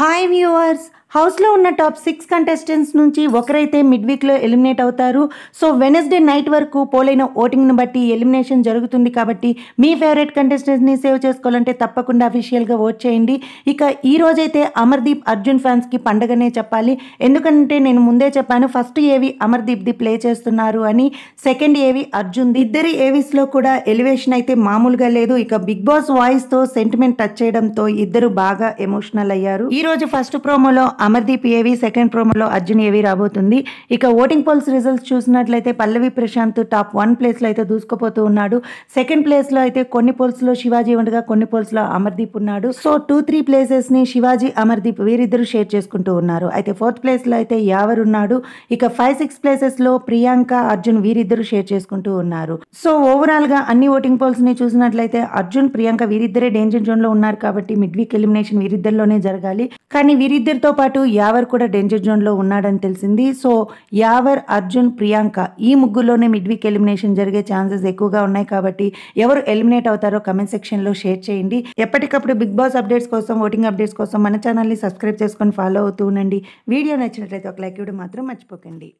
Hi viewers, హౌస్లో ఉన్న top six contestants నుంచి ఒకరైతే మిడ్ వీక్లో ఎలిమినేట్ అవుతారు సో వెనస్డే నైట్ వరకు పోలైన ఓటింగ్ను బట్టి ఎలిమినేషన్ జరుగుతుంది కాబట్టి మీ ఫేవరెట్ కంటెస్టెంట్స్ని సేవ్ చేసుకోవాలంటే తప్పకుండా అఫీషియల్గా ఓట్ చేయండి ఇక ఈ రోజైతే అమర్దీప్ అర్జున్ ఫ్యాన్స్కి పండగనే చెప్పాలి ఎందుకంటే నేను ముందే చెప్పాను ఫస్ట్ ఏవి అమర్దీప్ది ప్లే చేస్తున్నారు అని సెకండ్ ఏవి అర్జున్ ఇద్దరి ఏవీస్లో కూడా ఎలివేషన్ అయితే మామూలుగా లేదు ఇక బిగ్ బాస్ వాయిస్తో సెంటిమెంట్ టచ్ చేయడంతో ఇద్దరు బాగా ఎమోషనల్ అయ్యారు ఈరోజు ఫస్ట్ ప్రోమోలో అమర్దీప్ ఏవి సెకండ్ ప్రోమోలో అర్జున్ ఏవి రాబోతుంది ఇక ఓటింగ్ పోల్స్ రిజల్ట్స్ చూసినట్లయితే పల్లవి ప్రశాంత్ టాప్ వన్ ప్లేస్లో అయితే దూసుకుపోతూ ఉన్నాడు సెకండ్ ప్లేస్లో అయితే కొన్ని పోల్స్లో శివాజీ ఉండగా కొన్ని పోల్స్లో అమర్దీప్ ఉన్నాడు సో టూ త్రీ ప్లేసెస్ని శివాజీ అమర్దీప్ వీరిద్దరూ షేర్ చేసుకుంటూ ఉన్నారు అయితే ఫోర్త్ ప్లేస్లో అయితే యావర్ ఉన్నాడు ఇక ఫైవ్ సిక్స్ ప్లేసెస్లో ప్రియాంక అర్జున్ వీరిద్దరూ షేర్ చేసుకుంటూ ఉన్నారు సో ఓవరాల్గా అన్ని ఓటింగ్ పోల్స్ని చూసినట్లయితే అర్జున్ ప్రియాంక వీరిద్దరే డేంజర్ జోన్లో ఉన్నారు కాబట్టి మిడ్ వీక్ ఎలిమినేషన్ వీరిద్దరిలోనే జరగాలి కానీ వీరిద్దరితో పాటు పాటు యావర్ కూడా డేంజర్ జోన్లో ఉన్నాడని తెలిసింది సో యావర్ అర్జున్ ప్రియాంక ఈ ముగ్గురులోనే మిడ్ వీక్ ఎలిమినేషన్ జరిగే ఛాన్సెస్ ఎక్కువగా ఉన్నాయి కాబట్టి ఎవరు ఎలిమినేట్ అవుతారో కమెంట్ సెక్షన్లో షేర్ చేయండి ఎప్పటికప్పుడు బిగ్ బాస్ అప్డేట్స్ కోసం ఓటింగ్ అప్డేట్స్ కోసం మన ఛానల్ని సబ్స్క్రైబ్ చేసుకొని ఫాలో అవుతూ ఉండండి వీడియో నచ్చినట్లయితే ఒక లైక్ ఇవ్వడం మాత్రం మర్చిపోకండి